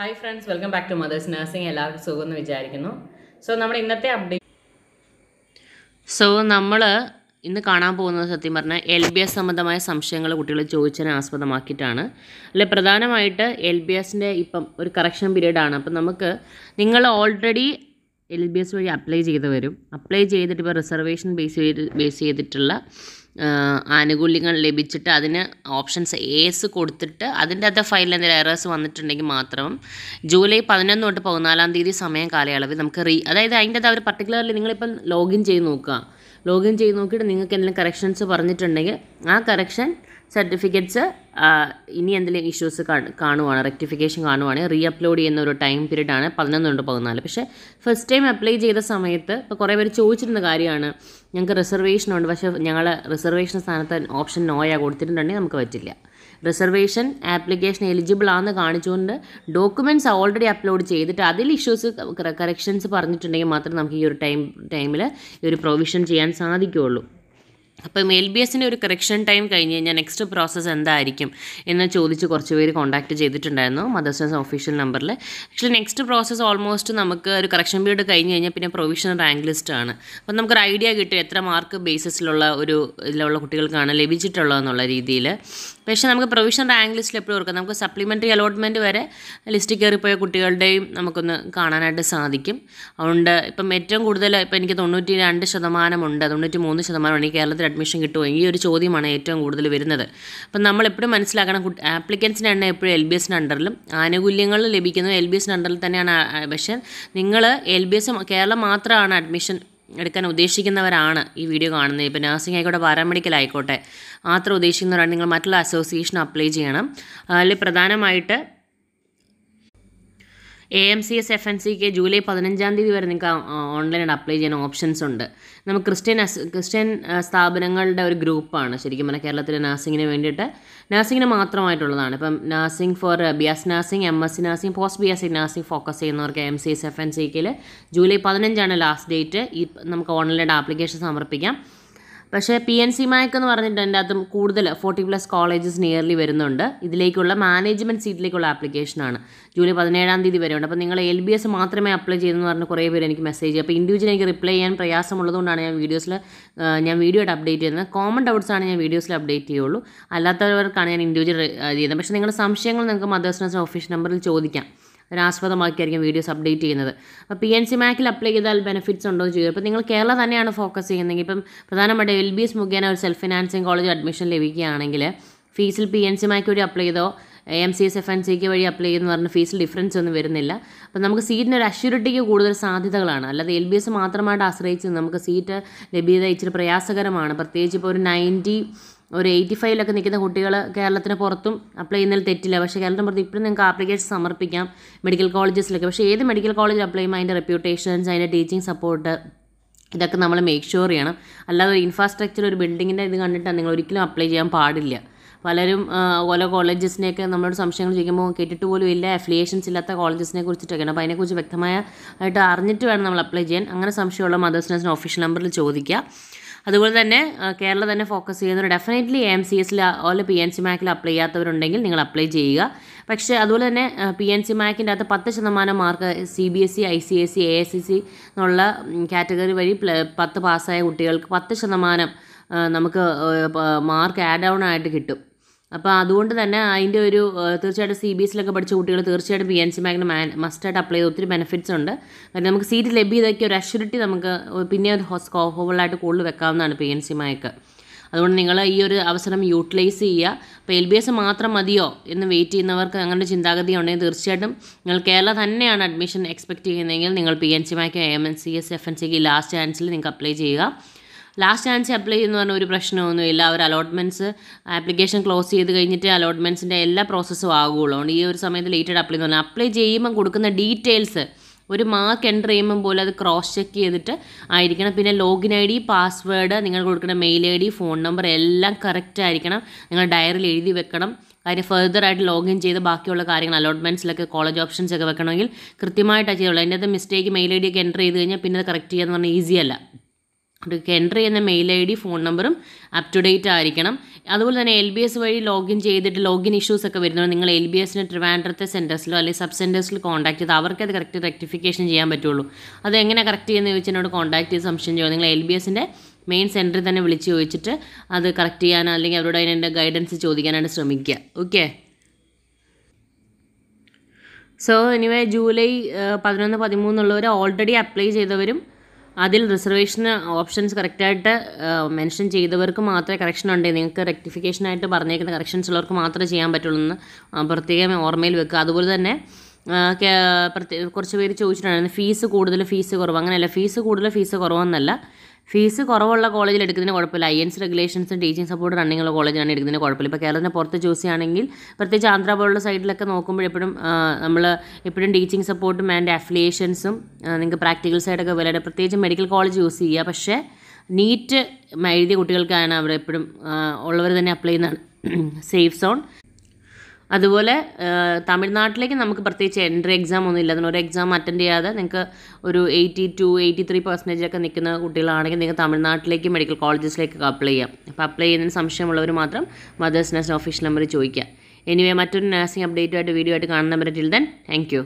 hi friends welcome back to mothers nursing എല്ലാവർക്കും സുഖമെന്ന് വിചാരിക്കുന്നു സോ നമ്മുടെ ഇന്നത്തെ അപ്ഡേറ്റ് സോ നമ്മൾ ഇന്ന് കാണാൻ പോകുന്നത് സത്യം പറഞ്ഞാൽ എൽ ബി എസ് സംബന്ധമായ സംശയങ്ങൾ കുട്ടികൾ ചോദിച്ചതിനെ ആസ്പദമാക്കിയിട്ടാണ് അല്ലെ പ്രധാനമായിട്ട് എൽ ബി എസിൻ്റെ ഇപ്പം ഒരു കറക്ഷൻ പീരീഡാണ് അപ്പം നമുക്ക് നിങ്ങൾ ഓൾറെഡി എൽ ബി എസ് വഴി അപ്ലൈ ചെയ്ത് വരും അപ്ലൈ ചെയ്തിട്ട് ഇപ്പോൾ റിസർവേഷൻ ബേസ് ചെയ്ത് ബേസ് ചെയ്തിട്ടുള്ള ആനുകൂല്യങ്ങൾ ലഭിച്ചിട്ട് അതിന് ഓപ്ഷൻസ് ഏസ് കൊടുത്തിട്ട് അതിൻ്റെ അകത്ത് ഫയലിൽ എന്തെങ്കിലും എറേഴ്സ് വന്നിട്ടുണ്ടെങ്കിൽ മാത്രം ജൂലൈ പതിനൊന്ന് തൊട്ട് പതിനാലാം തീയതി സമയം കാലയളവിൽ നമുക്ക് റീ അതായത് അതിൻ്റെ അകത്ത് അവർ പർട്ടിക്കുലർലി നിങ്ങളിപ്പം ലോഗിൻ ചെയ്ത് നോക്കുക ലോഗിൻ ചെയ്ത് നോക്കിയിട്ട് നിങ്ങൾക്ക് എന്തെങ്കിലും കറക്ഷൻസ് പറഞ്ഞിട്ടുണ്ടെങ്കിൽ ആ കറക്ഷൻ സർട്ടിഫിക്കറ്റ്സ് ഇനി എന്തെങ്കിലും ഇഷ്യൂസ് കാണുവാണ് റെക്ടിഫിക്കേഷൻ കാണുവാണ് റീ അപ്ലോഡ് ചെയ്യുന്ന ഒരു ടൈം പീരീഡ് ആണ് പതിനൊന്ന് തൊട്ട് പതിനാല് പക്ഷേ ഫസ്റ്റ് ടൈം അപ്ലൈ ചെയ്ത സമയത്ത് ഇപ്പോൾ കുറേ പേര് ചോദിച്ചിരുന്ന കാര്യമാണ് ഞങ്ങൾക്ക് റിസർവേഷൻ ഉണ്ട് പക്ഷേ ഞങ്ങൾ റിസർവേഷൻ സ്ഥാനത്ത് ഓപ്ഷൻ നോയാ കൊടുത്തിട്ടുണ്ടെങ്കിൽ നമുക്ക് പറ്റില്ല റിസർവേഷൻ ആപ്ലിക്കേഷൻ എലിജിബിൾ ആണെന്ന് കാണിച്ചുകൊണ്ട് ഡോക്യുമെൻറ്റ്സ് ഓൾറെഡി അപ്ലോഡ് ചെയ്തിട്ട് അതിൽ ഇഷ്യൂസ് കറക്ഷൻസ് പറഞ്ഞിട്ടുണ്ടെങ്കിൽ മാത്രമേ നമുക്ക് ഈ ഒരു ടൈം ടൈമിൽ ഈ ഒരു പ്രൊവിഷൻ ചെയ്യാൻ സാധിക്കുകയുള്ളൂ അപ്പം എൽ ബി എസിൻ്റെ ഒരു കറക്ഷൻ ടൈം കഴിഞ്ഞ് കഴിഞ്ഞാൽ നെക്സ്റ്റ് പ്രോസസ്സ് എന്തായിരിക്കും എന്ന് ചോദിച്ച് കുറച്ച് പേര് കോൺടാക്ട് ചെയ്തിട്ടുണ്ടായിരുന്നു മദേഴ്സേഴ്സ് ഒഫീഷ്യൽ നമ്പറിൽ ആക്ച്വലി നെക്സ്റ്റ് പ്രോസസ്സ് ഓൾമോസ്റ്റ് നമുക്ക് ഒരു കറക്ഷൻ പീരീഡ് കഴിഞ്ഞ് കഴിഞ്ഞാൽ പിന്നെ പ്രൊവിഷണൽ റാങ്ക് ലിസ്റ്റ് ആണ് അപ്പം നമുക്കൊരു ഐഡിയ കിട്ടും എത്ര മാർക്ക് ബേസിസിലുള്ള ഒരു ഇതിലുള്ള കുട്ടികൾക്കാണ് ലഭിച്ചിട്ടുള്ളതെന്നുള്ള രീതിയിൽ പക്ഷേ നമുക്ക് പ്രൊവിഷണൽ റാങ്ക് ലിസ്റ്റിൽ എപ്പോഴും കൊടുക്കാം നമുക്ക് സപ്ലിമെൻ്ററി അലോട്ട്മെൻറ്റ് വരെ ലിസ്റ്റിൽ കയറിപ്പോയ കുട്ടികളുടെയും നമുക്കൊന്ന് കാണാനായിട്ട് സാധിക്കും അതുകൊണ്ട് ഇപ്പം ഏറ്റവും കൂടുതൽ ഇപ്പം എനിക്ക് തൊണ്ണൂറ്റി രണ്ട് ശതമാനമുണ്ട് തൊണ്ണൂറ്റി മൂന്ന് ശതമാനമാണ് ഈ കേരളത്തിൽ അഡ്മിഷൻ കിട്ടുമോ ഈ ഒരു ചോദ്യമാണ് ഏറ്റവും കൂടുതൽ വരുന്നത് അപ്പം നമ്മൾ എപ്പോഴും മനസ്സിലാക്കണം ആപ്ലിക്കൻസിൻ്റെ എണ്ണം എപ്പോഴും എൽ ബി എസിൻ്റെ അണ്ടറിലും ആനുകൂല്യങ്ങൾ ലഭിക്കുന്നത് എൽ ബി എസിൻ്റെ അണ്ടറിൽ തന്നെയാണ് പക്ഷേ നിങ്ങൾ എൽ ബി എസ് കേരളം മാത്രമാണ് അഡ്മിഷൻ എടുക്കാൻ ഉദ്ദേശിക്കുന്നവരാണ് ഈ വീഡിയോ കാണുന്നത് ഇപ്പോൾ നഴ്സിംഗ് ആയിക്കോട്ടെ പാരാമെഡിക്കൽ ആയിക്കോട്ടെ മാത്രം ഉദ്ദേശിക്കുന്നവരാണ് നിങ്ങൾ മറ്റുള്ള അസോസിയേഷൻ അപ്ലൈ ചെയ്യണം അതിൽ പ്രധാനമായിട്ട് A M C S F N സിക്ക് ജൂലൈ പതിനഞ്ചാം തീയതി വരെ നിങ്ങൾക്ക് ഓൺലൈനായിട്ട് അപ്ലൈ ചെയ്യാൻ ഓപ്ഷൻസ് ഉണ്ട് നമുക്ക് ക്രിസ്ത്യൻ ക്രിസ്ത്യൻ സ്ഥാപനങ്ങളുടെ ഒരു ഗ്രൂപ്പാണ് ശരിക്കും പറഞ്ഞാൽ കേരളത്തിലെ നഴ്സിങ്ങിന് വേണ്ടിയിട്ട് നഴ്സിങ്ങിന് മാത്രമായിട്ടുള്ളതാണ് ഇപ്പം nursing for B S nursing M S C nursing post B S C nursing focus ചെയ്യുന്നവർക്ക് M C S F N സിക്കിൽ ജൂലൈ പതിനഞ്ചാണ് ലാസ്റ്റ് ഡേറ്റ് ഈ നമുക്ക് ഓൺലൈനായിട്ട് ആപ്ലിക്കേഷൻ സമർപ്പിക്കാം പക്ഷേ പി എൻ സി മാക്ക് എന്ന് പറഞ്ഞിട്ട് എൻ്റെ അകത്തും കൂടുതൽ ഫോർട്ടി പ്ലസ് കോളേജസ് നിയർലി വരുന്നുണ്ട് ഇതിലേക്കുള്ള മാനേജ്മെൻറ്റ് സീറ്റിലേക്കുള്ള ആപ്ലിക്കേഷനാണ് ജൂലൈ പതിനേഴാം തീയതി വരെ ഉണ്ട് അപ്പോൾ നിങ്ങൾ എൽ ബി എസ് മാത്രമേ അപ്ലൈ ചെയ്തെന്ന് പറഞ്ഞ് കുറേ പേര് എനിക്ക് മെസ്സേജ് അപ്പോൾ ഇൻഡിവിജ്വൽ എനിക്ക് റിപ്ലൈ ചെയ്യാൻ പ്രയാസമുള്ളതുകൊണ്ടാണ് ഞാൻ വീഡിയോസിൽ ഞാൻ വീഡിയോ അപ്ഡേറ്റ് ചെയ്യുന്നത് കോമൺ ഡൗട്ട്സാണ് ഞാൻ വീഡിയോസിൽ അപ്ഡേറ്റ് ചെയ്യുള്ളൂ അല്ലാത്തവർക്കാണ് ഞാൻ ഇൻഡിവിജ്വൽ ചെയ്യുന്നത് പക്ഷേ നിങ്ങളുടെ സംശയങ്ങൾ നിങ്ങൾക്ക് മദേഴ്സ് ഓഫീസ് നമ്പറിൽ ചോദിക്കാം ഒരാസ്പദമാക്കിയായിരിക്കും വീഡിയോസ് അപ്ഡേറ്റ് ചെയ്യുന്നത് അപ്പോൾ പി എൻ സി മാക്കിൽ അപ്ലൈ ചെയ്താൽ ബെനിഫിറ്റ്സ് ഉണ്ടോ എന്ന് ചോദിക്കും അപ്പോൾ നിങ്ങൾ കേരള തന്നെയാണ് ഫോക്കസ് ചെയ്യുന്നതെങ്കിൽ ഇപ്പം പ്രധാനമായിട്ട് എൽ ബി എസ് മുഖേന ഒരു സെൽഫ് ഫിനാൻസിങ് കോളേജ് അഡ്മിഷൻ ലഭിക്കുകയാണെങ്കിൽ ഫീസിൽ പി എൻ സി മാക്ക് വഴി അപ്ലൈ ചെയ്തോ M C S F N സിക്ക് വഴി അപ്ലൈ ചെയ്യുന്ന പറഞ്ഞ ഫീസിൽ ഡിഫറൻസ് ഒന്നും വരുന്നില്ല അപ്പോൾ നമുക്ക് സീറ്റിന് ഒരു അഷ്യൂരിറ്റിക്ക് കൂടുതൽ സാധ്യതകളാണ് അല്ലാതെ എൽ ബി എസ് മാത്രമായിട്ട് ആശ്രയിച്ച് നമുക്ക് സീറ്റ് ലഭ്യത ഇച്ചിരി പ്രയാസകരമാണ് പ്രത്യേകിച്ച് ഇപ്പോൾ ഒരു നയൻറ്റി ഒരു എയ്റ്റി ഫൈവിലൊക്കെ നിൽക്കുന്ന കുട്ടികൾ കേരളത്തിന് പുറത്തും അപ്ലൈ ചെയ്യുന്നതിൽ തെറ്റില്ല പക്ഷേ കേരളത്തിന് പുറത്ത് ഇപ്പോഴും നിങ്ങൾക്ക് ആപ്ലിക്കേഷൻ സമർപ്പിക്കാം മെഡിക്കൽ കോളേജസിലൊക്കെ പക്ഷേ ഏത് മെഡിക്കൽ കോളേജിൽ അപ്ലൈ ചെയ്യുമ്പോൾ അതിൻ്റെ റെപ്യൂട്ടേഷൻസ് അതിൻ്റെ ടീച്ചിങ് സപ്പോർട്ട് ഇതൊക്കെ നമ്മൾ മേക്ക് ഷുവർ ചെയ്യണം അല്ലാതെ ഒരു ഇൻഫ്രാസ്ട്രക്ചർ ഒരു ബിൽഡിങ്ങിൻ്റെ ഇത് കണ്ടിട്ട് നിങ്ങൾ ഒരിക്കലും അപ്ലൈ ചെയ്യാൻ പാടില്ല പലരും ഓരോ കോളേജസിനെയൊക്കെ നമ്മളോട് സംശയങ്ങൾ ചോദിക്കുമ്പോൾ കേട്ടിട്ട് പോലും ഇല്ല അഫിലിയേഷൻസ് ഇല്ലാത്ത കോളേജസിനെ കുറിച്ചിട്ടൊക്കെയാണ് അപ്പോൾ അതിനെക്കുറിച്ച് വ്യക്തമായ ആയിട്ട് അറിഞ്ഞിട്ട് വേണം നമ്മൾ അപ്ലൈ ചെയ്യാൻ അങ്ങനെ സംശയമുള്ള മദേഴ്സ് നഴ്സിന് ഒഫീഷ്യൽ നമ്പറിൽ ചോദിക്കുക അതുപോലെ തന്നെ കേരള തന്നെ ഫോക്കസ് ചെയ്യുന്നവർ ഡെഫിനറ്റ്ലി എം സി എസിൽ അതുപോലെ പി എൻ സി മാക്കിൽ അപ്ലൈ ചെയ്യാത്തവരുണ്ടെങ്കിൽ നിങ്ങൾ അപ്ലൈ ചെയ്യുക പക്ഷേ അതുപോലെ തന്നെ പി എൻ സി മാക്കിൻ്റെ അകത്ത് പത്ത് ശതമാനം mark C B S C I C S C A S C C എന്നുള്ള കാറ്റഗറി വഴി പത്ത് പാസ്സായ കുട്ടികൾക്ക് പത്ത് ശതമാനം നമുക്ക് മാർക്ക് ആഡ് ഓൺ ആയിട്ട് കിട്ടും അപ്പോൾ അതുകൊണ്ട് തന്നെ അതിൻ്റെ ഒരു തീർച്ചയായിട്ടും സി ബി എസിലൊക്കെ പഠിച്ച കുട്ടികൾ തീർച്ചയായിട്ടും പി എൻ സി മാൻ മസ്റ്റായിട്ട് അപ്ലൈ ചെയ്ത് ഒത്തിരി ബെനിഫിറ്റ്സ് ഉണ്ട് കാരണം നമുക്ക് സീറ്റ് ലഭ്യതയ്ക്ക് ഒരു അഷ്യൂരിറ്റി നമുക്ക് പിന്നെ ഒരു സ്കോപ്പബിളായിട്ട് കൂടുതൽ വെക്കാവുന്നതാണ് പി എൻ സി മായൊക്കെ അതുകൊണ്ട് നിങ്ങൾ ഈ ഒരു അവസരം യൂട്ടിലൈസ് ചെയ്യുക അപ്പോൾ എൽ ബി എസ് മാത്രം മതിയോ എന്ന് വെയിറ്റ് ചെയ്യുന്നവർക്ക് അങ്ങനെ ചിന്താഗതി ഉണ്ടെങ്കിൽ തീർച്ചയായിട്ടും നിങ്ങൾ കേരള തന്നെയാണ് അഡ്മിഷൻ എക്സ്പെക്റ്റ് ചെയ്യുന്നതെങ്കിൽ നിങ്ങൾ പി എൻ സി മായ്ക്കോ M N C S F N സിക്ക് ലാസ്റ്റ് ചാൻസിൽ നിങ്ങൾക്ക് അപ്ലൈ ചെയ്യുക ലാസ്റ്റ് ചാൻസ് അപ്ലൈ ചെയ്യുന്ന പറഞ്ഞ ഒരു ഇല്ല അവർ അലോട്ട്മെൻറ്റ്സ് ആപ്ലിക്കേഷൻ ക്ലോസ് ചെയ്ത് കഴിഞ്ഞിട്ട് അലോട്ട്മെൻറ്റ്സിൻ്റെ എല്ലാ പ്രോസസ്സും ആകുകയുള്ളൂ അതുകൊണ്ട് ഈ ഒരു സമയത്ത് ലേറ്റഡ് അപ്ലൈ എന്ന് പറഞ്ഞാൽ അപ്ലൈ ചെയ്യുമ്പോൾ കൊടുക്കുന്ന ഡീറ്റെയിൽസ് ഒരു മാർക്ക് എൻ്റർ ചെയ്യുമ്പോൾ പോലെ അത് ക്രോസ് ചെക്ക് ചെയ്തിട്ട് ആയിരിക്കണം പിന്നെ ലോഗിൻ ഐ ഡി പാസ്വേഡ് നിങ്ങൾ കൊടുക്കുന്ന mail I D phone number എല്ലാം കറക്റ്റ് ആയിരിക്കണം നിങ്ങൾ ഡയറിയിൽ എഴുതി വെക്കണം കാര്യം ഫെർദർ ആയിട്ട് ലോഗിൻ ചെയ്ത് ബാക്കിയുള്ള കാര്യങ്ങൾ അലോട്ട്മെൻറ്റ്സിലൊക്കെ കോളേജ് ഓപ്ഷൻസ് ഒക്കെ വെക്കണമെങ്കിൽ കൃത്യമായിട്ടാണ് ചെയ്തോളൂ അതിൻ്റെ അത് മിസ്റ്റേക്ക് മെയിൽ ഐ ഡി ഒക്കെ എൻ്റർ ചെയ്ത് കഴിഞ്ഞാൽ പിന്നെ അത് കറക്റ്റ് ചെയ്യാന്ന് പറഞ്ഞാൽ ഈസി അല്ല നിങ്ങൾക്ക് എൻ്റർ ചെയ്യുന്ന മെയിൽ ഐ ഡി ഫോൺ നമ്പറും അപ് ടു ഡേറ്റ് ആയിരിക്കണം അതുപോലെ തന്നെ എൽ ബി എസ് വഴി ലോഗിൻ ചെയ്തിട്ട് ലോഗിൻ ഇഷ്യൂസ് ഒക്കെ വരുന്നുണ്ട് നിങ്ങൾ എൽ ബി എസിൻ്റെ ട്രിവാൻഡ്രത്തെ സെൻറ്റേഴ്സിലോ അല്ലെങ്കിൽ സബ് സെൻറ്റേഴ്സിൽ കോൺടാക്ട് ചെയ്ത് അവർക്ക് അത് കറക്റ്റ് റെക്ടിഫിക്കേഷൻ ചെയ്യാൻ പറ്റുള്ളൂ അത് എങ്ങനെ കറക്റ്റ് ചെയ്യുന്നത് ചോദിച്ചാൽ എന്നോട് കോൺടാക്ട് ചെയ്ത് സംശയം ചെയ്യുമോ നിങ്ങൾ എൽ ബി എസിൻ്റെ മെയിൻ സെൻറ്ററിൽ തന്നെ വിളിച്ച് ചോദിച്ചിട്ട് അത് കറക്റ്റ് ചെയ്യാനോ അല്ലെങ്കിൽ അവരോട് അതിൻ്റെ ഗൈഡൻസ് ചോദിക്കാനായിട്ട് ശ്രമിക്കുക ഓക്കെ സോ എനിവേ ജൂലൈ പതിനൊന്ന് പതിമൂന്നുള്ളവർ ഓൾറെഡി അപ്ലൈ ചെയ്തവരും അതിൽ റിസർവേഷൻ ഓപ്ഷൻസ് കറക്റ്റായിട്ട് മെൻഷൻ ചെയ്തവർക്ക് മാത്രമേ കറക്ഷൻ ഉണ്ട് നിങ്ങൾക്ക് റെക്ടിഫിക്കേഷനായിട്ട് പറഞ്ഞേക്കുന്ന കറക്ഷൻസ് ഉള്ളവർക്ക് മാത്രമേ ചെയ്യാൻ പറ്റുള്ളൂ എന്ന് പ്രത്യേകം ഓർമ്മയിൽ വെക്കുക അതുപോലെ തന്നെ കുറച്ച് പേര് ചോദിച്ചിട്ടുണ്ടായിരുന്നു ഫീസ് കൂടുതൽ ഫീസ് കുറവ് അങ്ങനെയല്ല ഫീസ് കൂടുതൽ ഫീസ് കുറവെന്നല്ല ഫീസ് കുറവുള്ള കോളേജിൽ എടുക്കുന്നതിന് കുഴപ്പമില്ല ഐ എൻസ് റെഗുലേഷൻസും ടീച്ചിങ് സപ്പോർട്ട് റണ്ണിങ്ങുള്ള കോളേജിലാണ് എടുക്കുന്നതിന് കുഴപ്പമില്ല ഇപ്പോൾ കേരളത്തിന് പുറത്ത് ചൂസ് ചെയ്യുകയാണെങ്കിൽ പ്രത്യേകിച്ച് ആന്ധ്രാ പോലുള്ള സൈഡിലൊക്കെ നോക്കുമ്പോൾ എപ്പോഴും നമ്മൾ എപ്പോഴും ടീച്ചിങ് സപ്പോർട്ടും ആൻഡ് അഫിലിയേഷൻസും നിങ്ങൾക്ക് പ്രാക്ടിക്കൽ സൈഡൊക്കെ വിലയുടെ പ്രത്യേകിച്ച് മെഡിക്കൽ കോളേജ് യൂസ് ചെയ്യുക പക്ഷേ നീറ്റ് എഴുതിയ കുട്ടികൾക്കാണ് അവിടെ എപ്പോഴും ഉള്ളവർ തന്നെ അപ്ലൈ ചെയ്യുന്നതാണ് സേഫ് സോൺ അതുപോലെ തമിഴ്നാട്ടിലേക്ക് നമുക്ക് പ്രത്യേകിച്ച് എൻട്രി എക്സാം ഒന്നും ഇല്ല അതിനൊരു എക്സാം അറ്റൻഡ് ചെയ്യാതെ നിങ്ങൾക്ക് ഒരു eighty to eighty three percentage ഒക്കെ നിൽക്കുന്ന കുട്ടികളാണെങ്കിൽ നിങ്ങൾക്ക് തമിഴ്നാട്ടിലേക്ക് മെഡിക്കൽ കോളേജസിലേക്ക് അപ്ലൈ ചെയ്യാം അപ്പോൾ അപ്ലൈ ചെയ്യുന്നതിന് സംശയമുള്ളവർ മാത്രം മദേഴ്സ് നഴ്സിംഗ് ഒഫീഷ്യൽ നമ്പർ ചോദിക്കുക എനിവേ മറ്റൊരു നഴ്സിംഗ് അപ്ഡേറ്റുമായിട്ട് വീഡിയോ ആയിട്ട് കാണുന്ന ടിൽ ദെൻ താങ്ക് യു